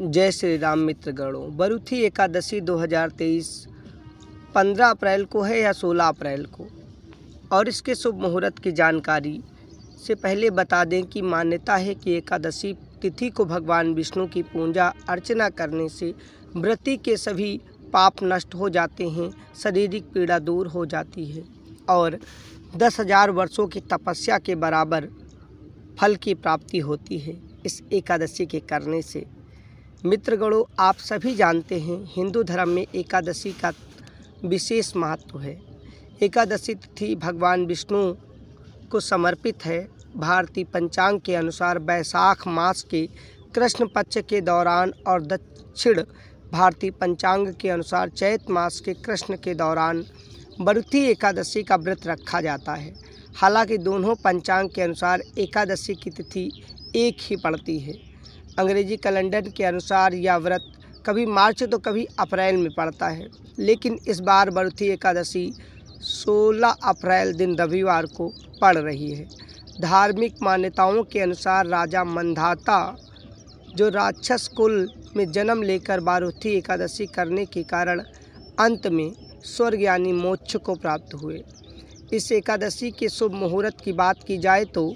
जय श्री राम मित्र गणों बरुथी एकादशी 2023 15 अप्रैल को है या 16 अप्रैल को और इसके शुभ मुहूर्त की जानकारी से पहले बता दें कि मान्यता है कि एकादशी तिथि को भगवान विष्णु की पूजा अर्चना करने से व्रति के सभी पाप नष्ट हो जाते हैं शारीरिक पीड़ा दूर हो जाती है और दस हजार वर्षों की तपस्या के बराबर फल की प्राप्ति होती है इस एकादशी के करने से मित्रगणों आप सभी जानते हैं हिंदू धर्म में एकादशी का विशेष महत्व है एकादशी तिथि भगवान विष्णु को समर्पित है भारतीय पंचांग के अनुसार बैसाख मास के कृष्ण पक्ष के दौरान और दक्षिण भारतीय पंचांग के अनुसार चैत मास के कृष्ण के दौरान बरुती एकादशी का व्रत रखा जाता है हालांकि दोनों पंचांग के अनुसार एकादशी की तिथि एक ही पड़ती है अंग्रेजी कैलेंडर के अनुसार यह व्रत कभी मार्च तो कभी अप्रैल में पड़ता है लेकिन इस बार बरुथी एकादशी 16 अप्रैल दिन रविवार को पड़ रही है धार्मिक मान्यताओं के अनुसार राजा मंधाता जो राक्षस कुल में जन्म लेकर बारूथी एकादशी करने के कारण अंत में स्वर्ग यानी मोक्ष को प्राप्त हुए इस एकादशी के शुभ मुहूर्त की बात की जाए तो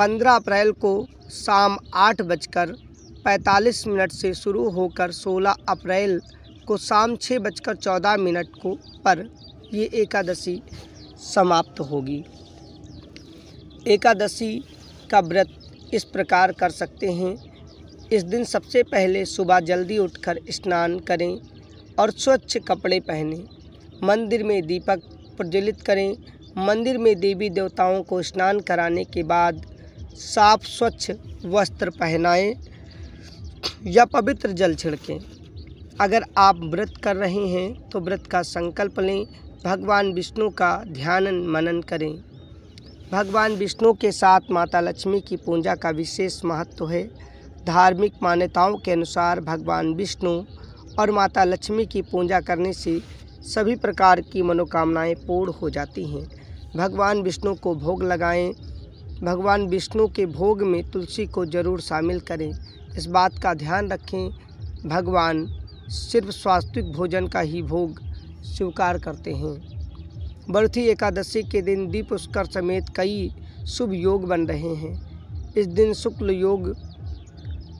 15 अप्रैल को शाम आठ बजकर पैंतालीस मिनट से शुरू होकर 16 अप्रैल को शाम छः बजकर चौदह मिनट को पर ये एकादशी समाप्त होगी एकादशी का व्रत इस प्रकार कर सकते हैं इस दिन सबसे पहले सुबह जल्दी उठकर स्नान करें और स्वच्छ कपड़े पहनें मंदिर में दीपक प्रज्वलित करें मंदिर में देवी देवताओं को स्नान कराने के बाद साफ स्वच्छ वस्त्र पहनाएं या पवित्र जल छिड़कें अगर आप व्रत कर रहे हैं तो व्रत का संकल्प लें भगवान विष्णु का ध्यान मनन करें भगवान विष्णु के साथ माता लक्ष्मी की पूजा का विशेष महत्व है धार्मिक मान्यताओं के अनुसार भगवान विष्णु और माता लक्ष्मी की पूजा करने से सभी प्रकार की मनोकामनाएं पूर्ण हो जाती हैं भगवान विष्णु को भोग लगाएं भगवान विष्णु के भोग में तुलसी को जरूर शामिल करें इस बात का ध्यान रखें भगवान सिर्फ स्वास्तविक भोजन का ही भोग स्वीकार करते हैं बढ़ती एकादशी के दिन दीप उसकर समेत कई शुभ योग बन रहे हैं इस दिन शुक्ल योग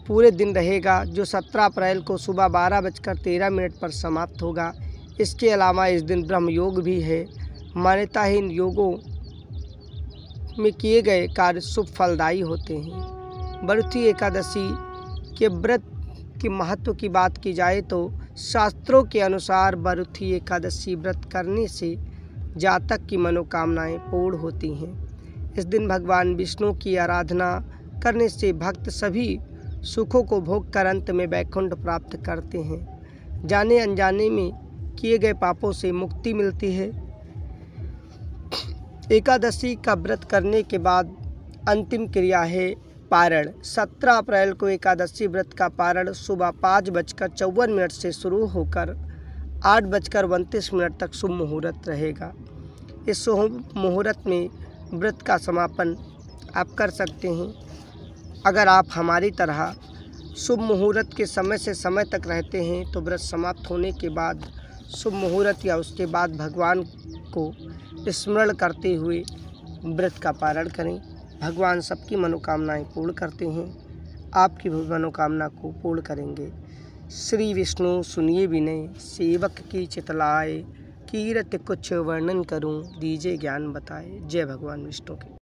पूरे दिन रहेगा जो 17 अप्रैल को सुबह बारह बजकर तेरह मिनट पर समाप्त होगा इसके अलावा इस दिन ब्रह्म योग भी है मान्यता है इन योगों में किए गए कार्य शुभ फलदायी होते हैं बरुथी एकादशी के व्रत के महत्व की बात की जाए तो शास्त्रों के अनुसार बरुथी एकादशी व्रत करने से जातक की मनोकामनाएं पूर्ण होती हैं इस दिन भगवान विष्णु की आराधना करने से भक्त सभी सुखों को भोग कर अंत में वैकुंठ प्राप्त करते हैं जाने अनजाने में किए गए पापों से मुक्ति मिलती है एकादशी का व्रत करने के बाद अंतिम क्रिया है पारण 17 अप्रैल को एकादशी व्रत का पारण सुबह पाँच बजकर चौवन मिनट से शुरू होकर आठ बजकर उनतीस मिनट तक शुभ मुहूर्त रहेगा इस शुभ मुहूर्त में व्रत का समापन आप कर सकते हैं अगर आप हमारी तरह शुभ मुहूर्त के समय से समय तक रहते हैं तो व्रत समाप्त होने के बाद शुभ मुहूर्त या उसके बाद भगवान को स्मरण करते हुए व्रत का पारण करें भगवान सबकी मनोकामनाएं पूर्ण करते हैं आपकी भी मनोकामना को पूर्ण करेंगे श्री विष्णु सुनिए विनय सेवक की चितलाए कीरत कुछ वर्णन करूं दीजे ज्ञान बताए जय भगवान विष्णु के